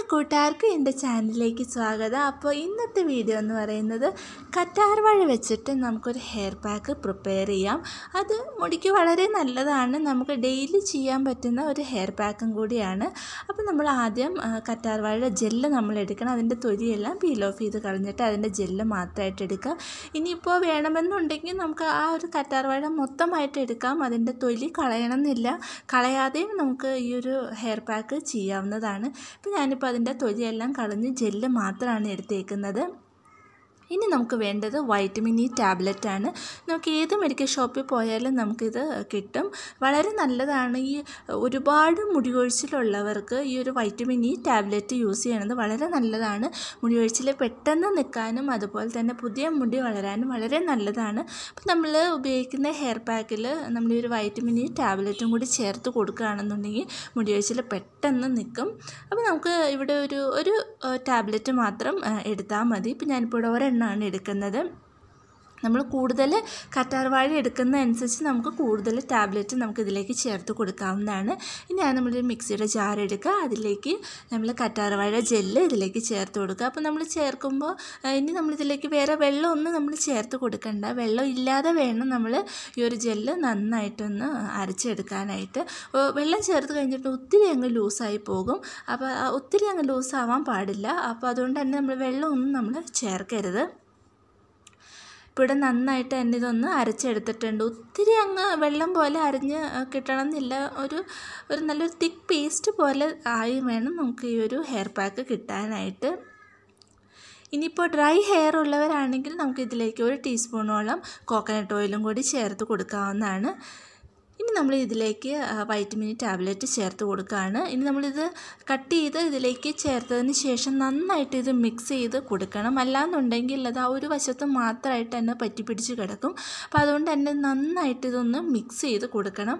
hi കൂട്ടുകാർക്ക് എൻ്റെ ചാനലിലേക്ക് സ്വാഗതം അപ്പോൾ ഇന്നത്തെ വീഡിയോ എന്ന് പറയുന്നത് കറ്റാർ വാഴ വെച്ചിട്ട് നമുക്കൊരു ഹെയർ പാക്ക് പ്രിപ്പയർ ചെയ്യാം അത് മുടിക്ക് വളരെ നല്ലതാണ് നമുക്ക് ഡെയിലി ചെയ്യാൻ പറ്റുന്ന ഒരു ഹെയർ പാക്കും കൂടിയാണ് അപ്പോൾ നമ്മൾ ആദ്യം കറ്റാർ വാഴ ജെല്ല് നമ്മൾ എടുക്കണം അതിൻ്റെ തൊലിയെല്ലാം പീൽ ഓഫ് ചെയ്ത് കളഞ്ഞിട്ട് അതിൻ്റെ ജെല്ല് മാത്രമായിട്ട് എടുക്കുക ഇനിയിപ്പോൾ വേണമെന്നുണ്ടെങ്കിൽ നമുക്ക് ആ ഒരു കറ്റാർ വാഴ മൊത്തമായിട്ട് എടുക്കാം അതിൻ്റെ തൊലി കളയണമെന്നില്ല കളയാതെയും നമുക്ക് ഈ ഒരു ഹെയർ പാക്ക് ചെയ്യാവുന്നതാണ് അപ്പോൾ ഞാനിപ്പോൾ അതിൻ്റെ തൊലിയെല്ലാം കളഞ്ഞ് ജെല്ല് മാത്രമാണ് എടുത്തേക്കുന്നത് ഇനി നമുക്ക് വേണ്ടത് വൈറ്റമിൻ ഇ ടാബ്ലറ്റ് ആണ് നമുക്ക് ഏത് മെഡിക്കൽ ഷോപ്പിൽ പോയാലും നമുക്കിത് കിട്ടും വളരെ നല്ലതാണ് ഈ ഒരുപാട് മുടിയൊഴിച്ചിലുള്ളവർക്ക് ഈ ഒരു വൈറ്റമിൻ ഇ ടാബ്ലറ്റ് യൂസ് ചെയ്യണത് വളരെ നല്ലതാണ് മുടിയൊഴിച്ചിൽ പെട്ടെന്ന് നിൽക്കാനും അതുപോലെ തന്നെ പുതിയ മുടി വളരാനും വളരെ നല്ലതാണ് അപ്പോൾ നമ്മൾ ഉപയോഗിക്കുന്ന ഹെയർ പാക്കിൽ നമ്മൾ ഈ ഒരു വൈറ്റമിൻ ഇ ടാബ്ലറ്റും കൂടി ചേർത്ത് കൊടുക്കുകയാണെന്നുണ്ടെങ്കിൽ മുടിയൊഴിച്ചിൽ പെട്ടെന്ന് നിൽക്കും അപ്പോൾ നമുക്ക് ഇവിടെ ഒരു ഒരു ടാബ്ലറ്റ് മാത്രം എടുത്താൽ മതി ഇപ്പം ഞാനിപ്പോൾ ഇവിടെ ഒരെണ്ണം നിന്നാണ് എടുക്കുന്നത് നമ്മൾ കൂടുതൽ കറ്റാർവാഴ എടുക്കുന്നതനുസരിച്ച് നമുക്ക് കൂടുതൽ ടാബ്ലറ്റ് നമുക്ക് ഇതിലേക്ക് ചേർത്ത് കൊടുക്കാവുന്നതാണ് ഇനി ഞാൻ നമ്മളൊരു മിക്സിയുടെ ജാർ എടുക്കുക അതിലേക്ക് നമ്മൾ കറ്റാർവാഴ ജെല്ല് ഇതിലേക്ക് ചേർത്ത് കൊടുക്കുക അപ്പോൾ നമ്മൾ ചേർക്കുമ്പോൾ ഇനി നമ്മളിതിലേക്ക് വേറെ വെള്ളമൊന്നും നമ്മൾ ചേർത്ത് കൊടുക്കണ്ട വെള്ളം ഇല്ലാതെ വേണം നമ്മൾ ഈ ഒരു ജെല്ല് നന്നായിട്ടൊന്ന് അരച്ചെടുക്കാനായിട്ട് വെള്ളം ചേർത്ത് കഴിഞ്ഞിട്ട് ഒത്തിരി അങ്ങ് ലൂസായി പോകും അപ്പോൾ ഒത്തിരി അങ്ങ് ലൂസാവാൻ പാടില്ല അപ്പോൾ അതുകൊണ്ട് തന്നെ നമ്മൾ വെള്ളമൊന്നും നമ്മൾ ചേർക്കരുത് അപ്പോൾ ഇവിടെ നന്നായിട്ട് തന്നെ ഇതൊന്ന് അരച്ചെടുത്തിട്ടുണ്ട് ഒത്തിരി അങ്ങ് വെള്ളം പോലെ അരിഞ്ഞ് എന്നില്ല ഒരു ഒരു നല്ലൊരു തിക്ക് പേസ്റ്റ് പോലെ ആയി വേണം നമുക്ക് ഈ ഒരു ഹെയർ പാക്ക് കിട്ടാനായിട്ട് ഇനിയിപ്പോൾ ഡ്രൈ ഹെയർ ഉള്ളവരാണെങ്കിൽ നമുക്ക് ഇതിലേക്ക് ഒരു ടീസ്പൂണോളം കോക്കനട്ട് ഓയിലും കൂടി ചേർത്ത് കൊടുക്കാവുന്നതാണ് ഇനി നമ്മൾ ഇതിലേക്ക് വൈറ്റമിൻ ടാബ്ലറ്റ് ചേർത്ത് കൊടുക്കുകയാണ് ഇനി നമ്മളിത് കട്ട് ചെയ്ത് ഇതിലേക്ക് ചേർത്തതിന് ശേഷം നന്നായിട്ട് ഇത് മിക്സ് ചെയ്ത് കൊടുക്കണം അല്ലാന്നുണ്ടെങ്കിൽ അത് ആ ഒരു വശത്ത് മാത്രമായിട്ട് തന്നെ പറ്റി പിടിച്ച് കിടക്കും അപ്പോൾ അതുകൊണ്ട് തന്നെ നന്നായിട്ട് ഇതൊന്ന് മിക്സ് ചെയ്ത് കൊടുക്കണം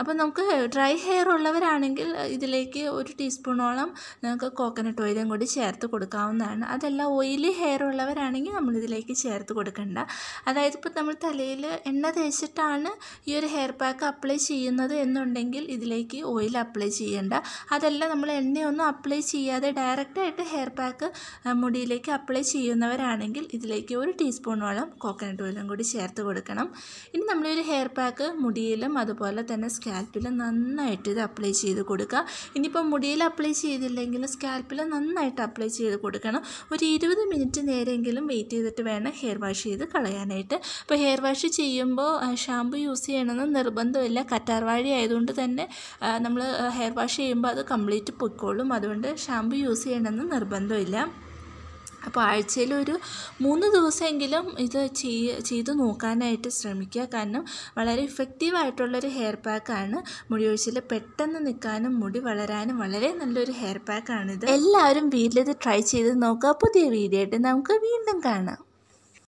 അപ്പോൾ നമുക്ക് ഡ്രൈ ഹെയർ ഉള്ളവരാണെങ്കിൽ ഇതിലേക്ക് ഒരു ടീസ്പൂണോളം നമുക്ക് കോക്കനട്ട് ഓയിലും കൂടി ചേർത്ത് കൊടുക്കാവുന്നതാണ് അതല്ല ഓയിലി ഹെയർ ഉള്ളവരാണെങ്കിൽ നമ്മളിതിലേക്ക് ചേർത്ത് കൊടുക്കണ്ട അതായത് ഇപ്പോൾ നമ്മൾ തലയിൽ എണ്ണ തേച്ചിട്ടാണ് ഈ ഒരു ഹെയർ പാക്ക് അപ്ലൈ ചെയ്യുന്നത് എന്നുണ്ടെങ്കിൽ ഇതിലേക്ക് ഓയിൽ അപ്ലൈ ചെയ്യേണ്ട അതല്ല നമ്മൾ എണ്ണയൊന്നും അപ്ലൈ ചെയ്യാതെ ഡയറക്റ്റായിട്ട് ഹെയർ പാക്ക് മുടിയിലേക്ക് അപ്ലൈ ചെയ്യുന്നവരാണെങ്കിൽ ഇതിലേക്ക് ഒരു ടീസ്പൂണോളം കോക്കനട്ട് ഓയിലും കൂടി ചേർത്ത് കൊടുക്കണം ഇനി നമ്മളൊരു ഹെയർ പാക്ക് മുടിയിലും അതുപോലെ തന്നെ സ്കാൽപ്പിൽ നന്നായിട്ട് ഇത് അപ്ലൈ ചെയ്ത് കൊടുക്കുക ഇനിയിപ്പോൾ മുടിയിൽ അപ്ലൈ ചെയ്തില്ലെങ്കിൽ സ്കാൽപ്പിൽ നന്നായിട്ട് അപ്ലൈ ചെയ്ത് കൊടുക്കണം ഒരു ഇരുപത് മിനിറ്റ് നേരെങ്കിലും വെയിറ്റ് ചെയ്തിട്ട് വേണം ഹെയർ വാഷ് ചെയ്ത് കളയാനായിട്ട് അപ്പോൾ ഹെയർ വാഷ് ചെയ്യുമ്പോൾ ഷാമ്പു യൂസ് ചെയ്യണമെന്ന് നിർബന്ധമില്ല കറ്റാർവാഴി ആയതുകൊണ്ട് തന്നെ നമ്മൾ ഹെയർ വാഷ് ചെയ്യുമ്പോൾ അത് കംപ്ലീറ്റ് പൊയ്ക്കോളും അതുകൊണ്ട് ഷാമ്പു യൂസ് ചെയ്യണമെന്ന് നിർബന്ധമില്ല അപ്പോൾ ആഴ്ചയിൽ ഒരു മൂന്ന് ദിവസമെങ്കിലും ഇത് ചെയ്ത് നോക്കാനായിട്ട് ശ്രമിക്കുക കാരണം വളരെ ഇഫക്റ്റീവായിട്ടുള്ളൊരു ഹെയർ പാക്കാണ് മുടി ഒഴിച്ചിൽ പെട്ടെന്ന് നിൽക്കാനും മുടി വളരാനും വളരെ നല്ലൊരു ഹെയർ പാക്കാണിത് എല്ലാവരും വീട്ടിലിത് ട്രൈ ചെയ്ത് നോക്കുക പുതിയ വീഡിയോ ആയിട്ട് നമുക്ക് വീണ്ടും കാണാം